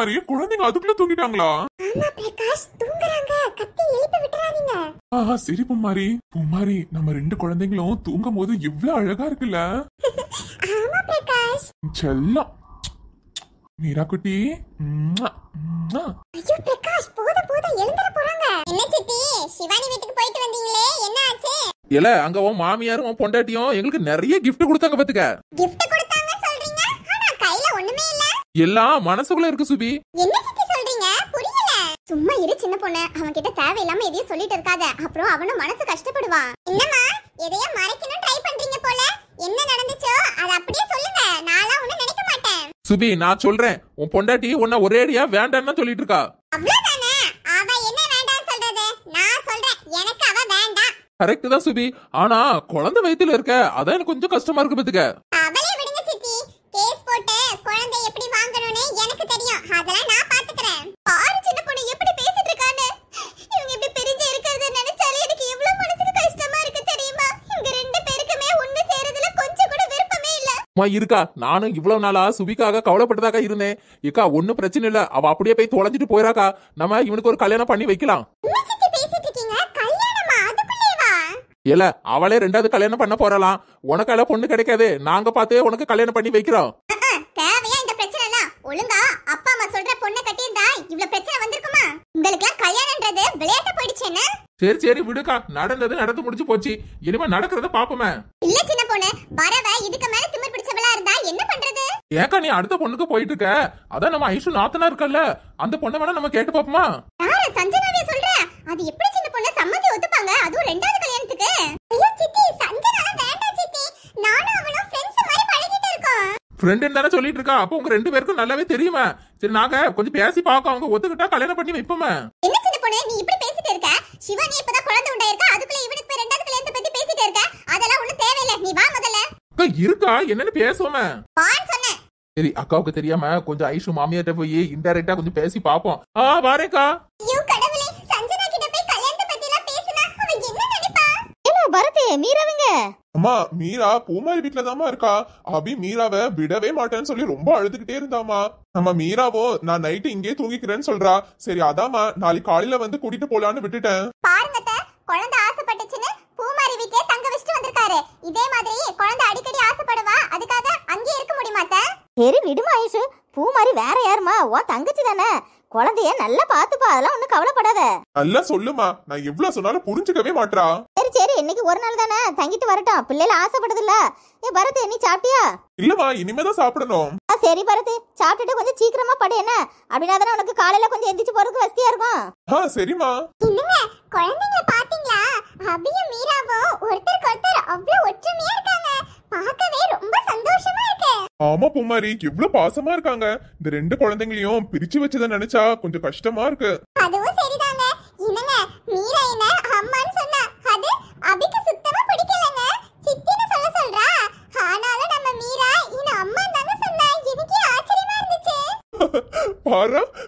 பாரு குழந்தைங்க அதுக்குள்ள தூங்கிட்டாங்களா ஆமா பிரகாஷ் தூங்குறாங்க கத்தி எழுப்பி விட்டுறாதீங்க ஆஹா சரி பூமாரி பூமாரி நம்ம ரெண்டு குழந்தைங்களும் தூங்கும் போது அழகா இருக்குல்ல ஆமா பிரகாஷ் செல்லம் மீரா குட்டி ஐயோ பிரகாஷ் போத போத எழுந்திர போறாங்க என்ன சித்தி சிவானி வீட்டுக்கு போயிட்டு வந்தீங்களே என்ன ஆச்சு இல்ல அங்க உன் மாமியாரும் உன் பொண்டாட்டியும் எங்களுக்கு நிறைய கிஃப்ட் கொடுத்தாங்க பாத்துக்க கிஃப்ட் எல்லாம் மனசுக்குள்ள இருக்கு சுபி என்ன சுத்தி சொல்றீங்க புரியல சும்மா இரு சின்ன பொண்ணு அவன் கிட்ட தேவையில்லாம எதையும் சொல்லிட்டு இருக்காத அப்புறம் அவனும் மனசு கஷ்டப்படுவான் என்னமா எதையோ மறைக்கணும் ட்ரை பண்றீங்க போல என்ன நடந்துச்சோ அதை அப்படியே சொல்லுங்க நான்லாம் ஒண்ணு நினைக்க மாட்டேன் சுபி நான் சொல்றேன் உன் பொண்டாட்டி உன்னை ஒரே அடியா வேண்டாம்னு சொல்லிட்டு இருக்கா அவ்வளவுதானே அவ என்ன வேண்டாம் சொல்றது நான் சொல்றேன் எனக்கு அவ வேண்டாம் கரெக்ட் தான் சுபி ஆனா குழந்தை வயித்துல இருக்க அதான் எனக்கு கொஞ்சம் கஷ்டமா இருக்கு பாத்துக்க அவளே கேஸ் போட்ட குழந்தை எப்படி வாங்கணும்னு எனக்கு தெரியும் அதெல்லாம் நான் பாத்துக்கிறேன் பாரு சின்ன பொண்ணு எப்படி பேசிட்டு இருக்கானு இவங்க இப்படி பிரிஞ்சு இருக்கிறத நினைச்சாலே எனக்கு எவ்வளவு மனசுக்கு கஷ்டமா இருக்கு தெரியுமா இவங்க ரெண்டு பேருக்குமே ஒண்ணு சேரதுல கொஞ்சம் கூட விருப்பமே இல்ல அம்மா இருக்கா நானும் இவ்வளவு நாளா சுபிக்காக கவலைப்பட்டதாக்கா இருந்தேன் இக்கா ஒன்னும் பிரச்சனை இல்ல அவ அப்படியே போய் தொலைஞ்சிட்டு போயிராக்கா நம்ம இவனுக்கு ஒரு கல்யாணம் பண்ணி வைக்கலாம் இல்ல அவளே ரெண்டாவது கல்யாணம் பண்ண போறலாம் உனக்கு உனக்கால பொண்ணு கிடைக்காது நாங்க பார்த்து உனக்கு கல்யாணம் பண்ணி வைக்கிறோம் தேவையா இந்த பிரச்சனை எல்லாம் ஒழுங்கா அப்பா அம்மா சொல்ற பொண்ணை கட்டியிருந்தா இவ்வளவு பிரச்சனை வந்திருக்குமா உங்களுக்கு எல்லாம் கல்யாணம்ன்றது விளையாட்டு போயிடுச்சு என்ன சரி சரி விடுக்கா நடந்தது நடந்து முடிஞ்சு போச்சு இனிமே நடக்கிறத பாப்போமே இல்ல சின்ன பொண்ணு வரவ இதுக்கு மேல திமிர் பிடிச்சவளா இருந்தா என்ன பண்றது ஏக்கா நீ அடுத்த பொண்ணுக்கு போயிட்டு இருக்க அதான் நம்ம ஐஷு நாத்தனா இருக்கல்ல அந்த பொண்ணை வேணா நம்ம கேட்டு பாப்போமா யார சஞ்சனாவே சொல்ற அது எப்படி ஃப்ரெண்டுன்னு தானே சொல்லிட்டு இருக்கா அப்போ உங்க ரெண்டு பேருக்கும் நல்லாவே தெரியுமா சரி நாங்க கொஞ்சம் பேசி பார்க்க அவங்க ஒத்துக்கிட்டா கல்யாணம் பண்ணி வைப்போமே என்ன சின்ன பொண்ணு நீ இப்படி பேசிட்டு இருக்க சிவா நீ இப்பதான் குழந்தை உண்டாயிருக்க அதுக்குள்ள இவனுக்கு போய் ரெண்டாவது கல்யாணத்தை பத்தி பேசிட்டு இருக்க அதெல்லாம் ஒண்ணு தேவையில்லை நீ வா முதல்ல இருக்கா என்னன்னு பேசுவோமே சரி அக்காவுக்கு தெரியாம கொஞ்சம் ஐஷு மாமியார்ட்ட போய் இன்டைரக்டா கொஞ்சம் பேசி பாப்போம் ஆ வாரேக்கா மீராவுங்க அம்மா மீரா பூமாரி வீட்டுல தாமா இருக்கா அபி மீராவை விடவே மாட்டேன்னு சொல்லி ரொம்ப அழுதுகிட்டே இருந்தாமா நம்ம மீராவோ நான் நைட்டு இங்கே தூங்கிக்கிறேன்னு சொல்றா சரி அதாமா நாளைக்கு காலையில வந்து கூட்டிட்டு போலான்னு விட்டுட்டேன் பாருங்க குழந்தை ஆசைப்பட்டுச்சுன்னு பூமாரி வீட்லயே தங்க வச்சுட்டு வந்திருக்காரு இதே மாதிரி குழந்தை அடிக்கடி ஆசைப்படுவா அதுக்காக அங்கேயே இருக்க முடியுமாத்த சரி விடுமா ஆயுஷு பூமாரி வேற யாருமா உன் தங்கச்சி தானே குழந்தைய நல்லா பாத்துப்பா அதெல்லாம் ஒண்ணும் கவலைப்படாத நல்லா சொல்லுமா நான் எவ்வளவு சொன்னாலும் புரிஞ்சுக்கவே மாட்டா இன்னைக்கு ஒரு நாள் தானே தங்கிட்டு வரட்டும் பிள்ளைல இல்ல ஏ பரத் நீ சாப்பிட்டியா இல்லம்மா இனிமே தான் சாப்பிடணும் சரி பரத் சாப்பிட்டுட்டு கொஞ்சம் சீக்கிரமா படு என்ன அப்படினா தான உனக்கு காலையில கொஞ்சம் எந்திரிச்சு போறதுக்கு வசதியா இருக்கும் ஆ சரிம்மா சொல்லுங்க குழந்தைங்க பாத்தீங்களா அபியும் மீராவோ ஒருத்தர் ஒருத்தர் அவ்வளவு ஒற்றுமையா இருக்காங்க பார்க்கவே ரொம்ப சந்தோஷமா இருக்கு ஆமா பூமாரி இவ்ளோ பாசமா இருக்காங்க இந்த ரெண்டு குழந்தைங்களையும் பிரிச்சு வச்சத நினைச்சா கொஞ்சம் கஷ்டமா இருக்கு அதுவும் சரிதாங்க இவங்க மீரா என்ன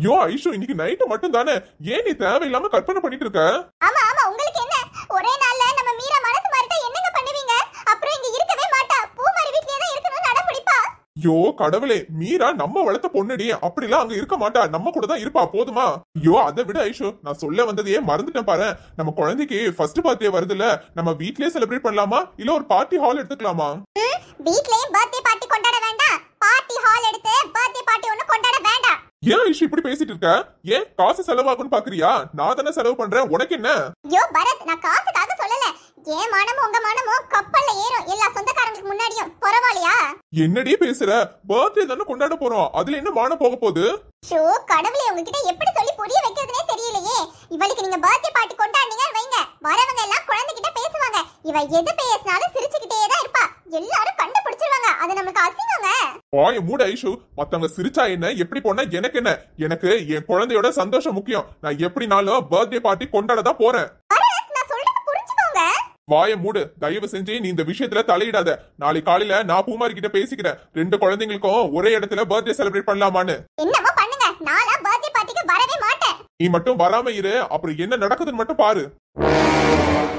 ஐயோ ஐஷு இன்னைக்கு நைட்டு மட்டும் தானே ஏன் நீ இல்லாம கற்பனை பண்ணிட்டு இருக்க ஆமா ஆமா உங்களுக்கு என்ன ஒரே நாள்ல நம்ம மீரா மனசு மாறிட்ட என்னங்க பண்ணுவீங்க அப்புறம் இங்க இருக்கவே மாட்டா பூ மாதிரி வீட்லயே தான் இருக்கணும் பிடிப்பா ஐயோ கடவுளே மீரா நம்ம வளர்த்த பொண்ணுடி அப்படிலாம் அங்க இருக்க மாட்டா நம்ம கூட தான் இருப்பா போதுமா ஐயோ அதை விட ஐஷு நான் சொல்ல வந்ததையே மறந்துட்டேன் பாரு நம்ம குழந்தைக்கு ஃபர்ஸ்ட் பர்த்டே இல்ல நம்ம வீட்லயே செலிப்ரேட் பண்ணலாமா இல்ல ஒரு பார்ட்டி ஹால் எடுத்துக்கலாமா வீட்லயே பர்த்டே பார்ட்டி கொண்டாட வேண்டாம் பார்ட்டி ஹால் எடுத்து பர்த்டே பார்ட்டி ஒன்னு கொண்டாட வேண்டாம் ஏன் ஐஷு இப்படி பேசிட்டு இருக்க ஏன் காசு செலவாகும்னு பாக்குறியா நான் தானே செலவு பண்றேன் உனக்கு என்ன ஐயோ பரத் நான் காசுக்காக சொல்லல ஏன் மானமும் உங்க மானமும் கப்பல்ல ஏறும் எல்லா சொந்தக்காரங்களுக்கு முன்னாடியும் பரவாயில்லையா என்னடி பேசுற பர்த்டே தானே கொண்டாட போறோம் அதுல என்ன மானம் போக போகுது ஷோ கடவுளே உங்ககிட்ட எப்படி சொல்லி புரிய வைக்கிறதுனே தெரியலையே இவளுக்கு நீங்க பர்த்டே பார்ட்டி கொண்டாடினீங்க வைங்க வரவங்க எல்லாம் குழந்தைகிட்ட பேசுவாங்க இவ எது பேசினாலும் சிரிச்சுக்கிட்டே தான் இருப்பா எல்லாரும் வாய மூட ஐஷு மத்தவங்க சிரிச்சா என்ன எப்படி போனா எனக்கு என்ன எனக்கு என் குழந்தையோட சந்தோஷம் முக்கியம் நான் எப்படினாலும் பர்த்டே பார்ட்டி கொண்டாட தான் போறேன் வாய மூடு தயவு செஞ்சு நீ இந்த விஷயத்துல தலையிடாத நாளை காலையில நான் பூமாரி கிட்ட பேசிக்கிறேன் ரெண்டு குழந்தைங்களுக்கும் ஒரே இடத்துல பர்த்டே செலிப்ரேட் பண்ணலாமான்னு என்னவோ பண்ணுங்க நானா பர்த்டே பார்ட்டிக்கு வரவே மாட்டேன் நீ மட்டும் வராம இரு அப்புறம் என்ன நடக்குதுன்னு மட்டும் பாரு